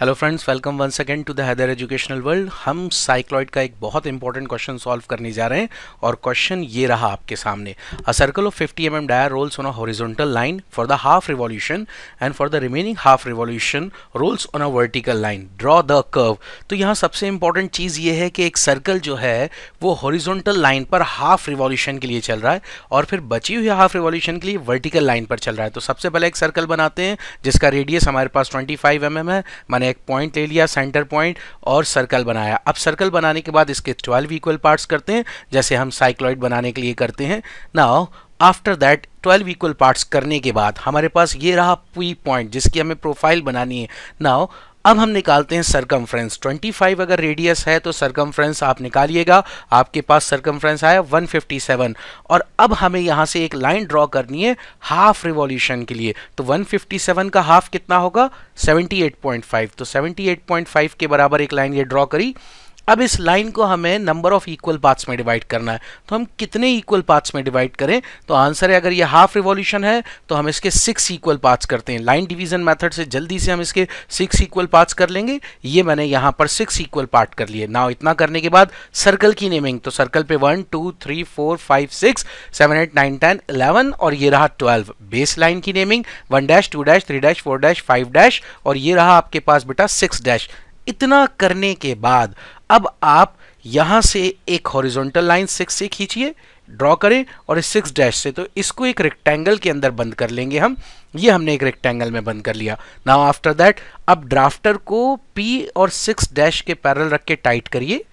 Hello friends welcome one second to the Haider educational world हम cycloid का एक बहुत इंपॉर्टेंट क्वेश्चन सॉल्व करने जा रहे हैं और क्वेश्चन ये रहा आपके सामने a circle of 50 M M dia rolls on a horizontal line for the half revolution and for the remaining half revolution rolls on a vertical line draw the curve तो यहाँ सबसे इंपॉर्टेंट चीज़ ये है कि एक सर्कल जो है वो हॉरिजोंटल लाइन पर हाफ रिवॉल्यूशन के लिए चल रहा है और फिर बची हुई हाफ रिवॉल्यूशन के लिए वर्टिकल लाइन पर चल रहा है तो सबसे पहले एक सर्कल बनाते हैं जिसका रेडियस हमारे पास ट्वेंटी फाइव mm है मैंने एक पॉइंट ले लिया सेंटर पॉइंट और सर्कल बनाया अब सर्कल बनाने के बाद इसके ट्वेल्व इक्वल पार्ट्स करते हैं जैसे हम साइक्लॉइड बनाने के लिए करते हैं now after that 12 equal parts करने के बाद हमारे पास ये रहा पी पॉइंट जिसकी हमें प्रोफाइल बनानी है नाउ अब हम निकालते हैं सरकम 25 अगर रेडियस है तो सरकम आप निकालिएगा आपके पास सरकम आया 157 और अब हमें यहाँ से एक लाइन ड्रॉ करनी है हाफ रिवॉल्यूशन के लिए तो 157 का हाफ कितना होगा 78.5 तो 78.5 के बराबर एक लाइन ये ड्रॉ करी अब इस लाइन को हमें नंबर ऑफ इक्वल पार्ट्स में डिवाइड करना है तो हम कितने इक्वल पार्ट्स में डिवाइड करें तो आंसर है अगर ये हाफ रिवॉल्यूशन है तो हम इसके सिक्स इक्वल पार्ट्स करते हैं लाइन डिवीजन मेथड से जल्दी से हम इसके सिक्स इक्वल पार्ट्स कर लेंगे ये मैंने यहाँ पर सिक्स इक्वल पार्ट कर लिए नाउ इतना करने के बाद सर्कल की नेमिंग तो सर्कल पे one two three four five six seven eight nine ten eleven और ये रहा ट्वेल्व बेस लाइन की naming one dash two dash three dash four dash five dash और ये रहा आपके पास बेटा सिक्स डैश इतना करने के बाद अब आप यहाँ से एक हॉरिजॉन्टल लाइन सिक्स से खींचिए ड्रॉ करें और इस सिक्स डैश से तो इसको एक रेक्टेंगल के अंदर बंद कर लेंगे हम ये हमने एक रेक्टेंगल में बंद कर लिया नाउ आफ्टर दैट अब ड्राफ्टर को पी और सिक्स डैश के पैरल रख के टाइट करिए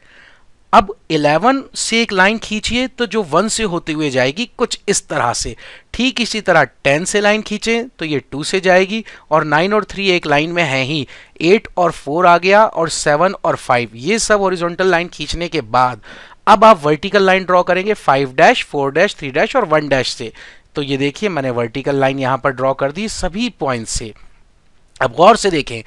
अब 11 से एक लाइन खींचिए तो जो 1 से होते हुए जाएगी कुछ इस तरह से ठीक इसी तरह 10 से लाइन खींचें तो ये 2 से जाएगी और 9 और 3 एक लाइन में है ही 8 और 4 आ गया और 7 और 5 ये सब ओरिजोनटल लाइन खींचने के बाद अब आप वर्टिकल लाइन ड्रॉ करेंगे 5 dash four dash three dash और 1 डैश से तो ये देखिए मैंने वर्टिकल लाइन यहाँ पर ड्रॉ कर दी सभी पॉइंट से अब गौर से देखें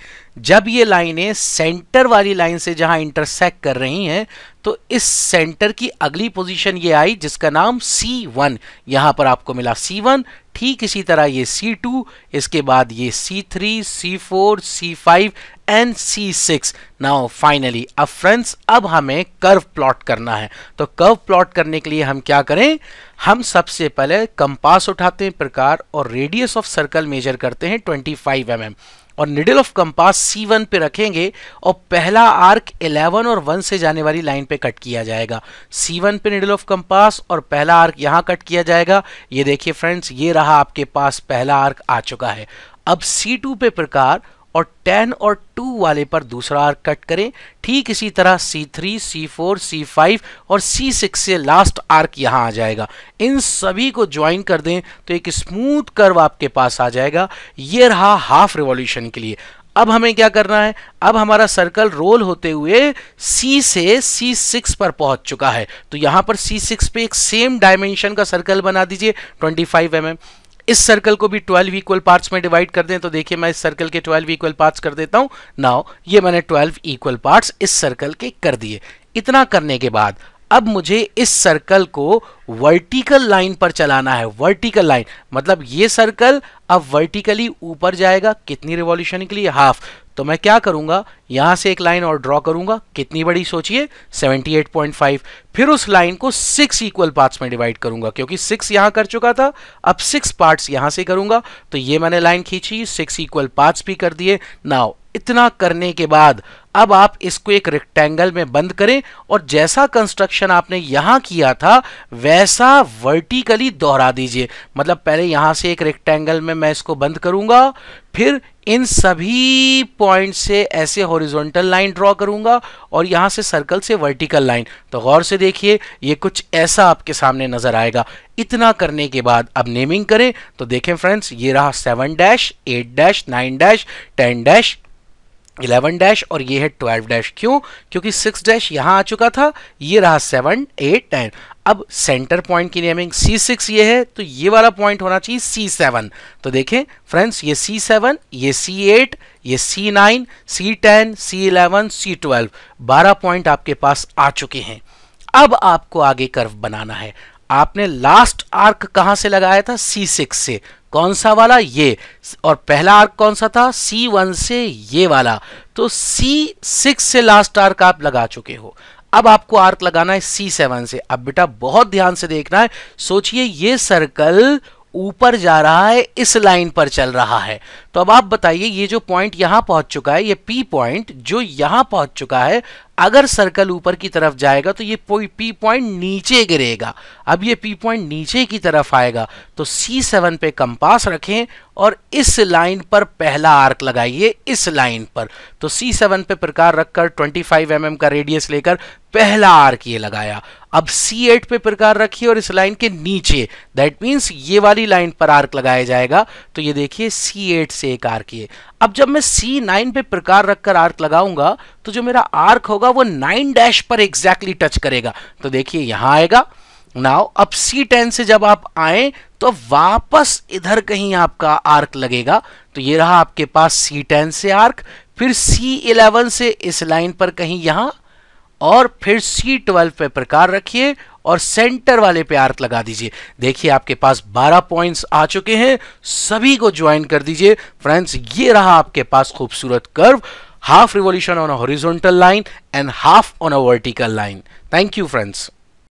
जब ये लाइनें सेंटर वाली लाइन से जहां इंटरसेक्ट कर रही हैं तो इस सेंटर की अगली पोजीशन ये आई जिसका नाम C1 यहाँ पर आपको मिला C1 ठीक इसी तरह ये C2 इसके बाद ये C3, C4, C5 and C6 now finally अब फ्रेंड्स अब हमें कर्व प्लॉट करना है तो कर्व प्लॉट करने के लिए हम क्या करें हम सबसे पहले कंपास उठाते हैं प्रकार और रेडियस ऑफ सर्कल मेजर करते हैं 25 एम mm. और निडल ऑफ कंपास C1 पे रखेंगे और पहला आर्क 11 और 1 से जाने वाली लाइन पे कट किया जाएगा C1 पे निडल ऑफ कंपास और पहला आर्क यहाँ कट किया जाएगा ये देखिए फ्रेंड्स ये रहा आपके पास पहला आर्क आ चुका है अब C2 पे प्रकार और 10 और 2 वाले पर दूसरा आर्क कट करें ठीक इसी तरह C3, C4, C5 और C6 से लास्ट आर्क यहाँ आ जाएगा इन सभी को ज्वाइन कर दें तो एक स्मूथ कर्व आपके पास आ जाएगा ये रहा हाफ रिवॉल्यूशन के लिए अब हमें क्या करना है अब हमारा सर्कल रोल होते हुए C से C6 पर पहुंच चुका है तो यहां पर C6 पे एक सेम डायमेंशन का सर्कल बना दीजिए 25 फाइव mm. इस सर्कल को भी 12 इक्वल पार्ट्स में डिवाइड कर दें तो देखिए मैं इस सर्कल के 12 इक्वल पार्ट्स कर देता हूं नाउ ये मैंने 12 इक्वल पार्ट्स इस सर्कल के कर दिए इतना करने के बाद अब मुझे इस सर्कल को वर्टिकल लाइन पर चलाना है वर्टिकल लाइन मतलब ये सर्कल अब वर्टिकली ऊपर जाएगा कितनी रिवॉल्यूशन के लिए हाफ तो मैं क्या करूंगा यहां से एक लाइन और ड्रॉ करूंगा कितनी बड़ी सोचिए 78.5 फिर उस लाइन को सिक्स इक्वल पार्ट्स में डिवाइड करूंगा क्योंकि सिक्स यहां कर चुका था अब सिक्स पार्ट्स यहां से करूंगा तो ये मैंने लाइन खींची सिक्स इक्वल पार्ट्स भी कर दिए नाउ इतना करने के बाद अब आप इसको एक रेक्टेंगल में बंद करें और जैसा कंस्ट्रक्शन आपने यहाँ किया था वैसा वर्टिकली दोहरा दीजिए मतलब पहले यहाँ से एक रेक्टेंगल में मैं इसको बंद करूंगा फिर इन सभी पॉइंट से ऐसे हॉरिजॉन्टल लाइन ड्रॉ करूंगा और यहाँ से सर्कल से वर्टिकल लाइन तो गौर से देखिए ये कुछ ऐसा आपके सामने नज़र आएगा इतना करने के बाद अब नेमिंग करें तो देखें फ्रेंड्स ये रहा seven dash eight dash nine dash ten dash eleven dash और ये है ट्वेल्व डैश क्यों क्योंकि सिक्स डैश यहाँ आ चुका था ये रहा 7 8 टेन अब सेंटर पॉइंट की नेमिंग C6 ये है तो ये वाला पॉइंट होना चाहिए सी सेवन तो देखें फ्रेंड्स ये सी सेवन ये सी एट ये C nine C ten C eleven C twelve बारह पॉइंट आपके पास आ चुके हैं अब आपको आगे कर्व बनाना है आपने लास्ट आर्क कहाँ से लगाया था सी सिक्स से कौन सा वाला ये और पहला आर्क कौन सा था सी वन से ये वाला तो सी सिक्स से लास्ट आर्क आप लगा चुके हो अब आपको आर्क लगाना है सी सेवन से अब बेटा बहुत ध्यान से देखना है सोचिए ये सर्कल ऊपर जा रहा है इस लाइन पर चल रहा है तो अब आप बताइए ये जो पॉइंट यहां पहुंच चुका है ये पी पॉइंट जो यहां पहुंच चुका है अगर सर्कल ऊपर की तरफ जाएगा तो ये पी पॉइंट नीचे गिरेगा अब ये पी पॉइंट नीचे की तरफ आएगा तो सी सेवन पे कंपास रखें और इस लाइन पर पहला आर्क लगाइए इस लाइन पर तो सी सेवन पे प्रकार रखकर 25 फाइव mm का रेडियस लेकर पहला आर्क ये लगाया अब C8 पे प्रकार रखिए और इस लाइन के नीचे दैट मीन्स ये वाली लाइन पर आर्क लगाया जाएगा तो ये देखिए C8 से एक आर्क ये अब जब मैं C9 पे प्रकार रखकर आर्क लगाऊंगा तो जो मेरा आर्क होगा वो 9 डैश पर एग्जैक्टली exactly टच करेगा तो देखिए यहां आएगा नाउ अब C10 से जब आप आए तो वापस इधर कहीं आपका आर्क लगेगा तो ये रहा आपके पास सी से आर्क फिर सी से इस लाइन पर कहीं यहां और फिर सी ट्वेल्व पे प्रकार रखिए और सेंटर वाले पे आर्क लगा दीजिए देखिए आपके पास 12 पॉइंट्स आ चुके हैं सभी को ज्वाइन कर दीजिए फ्रेंड्स ये रहा आपके पास खूबसूरत curve half revolution on a horizontal line and half on a vertical line thank you friends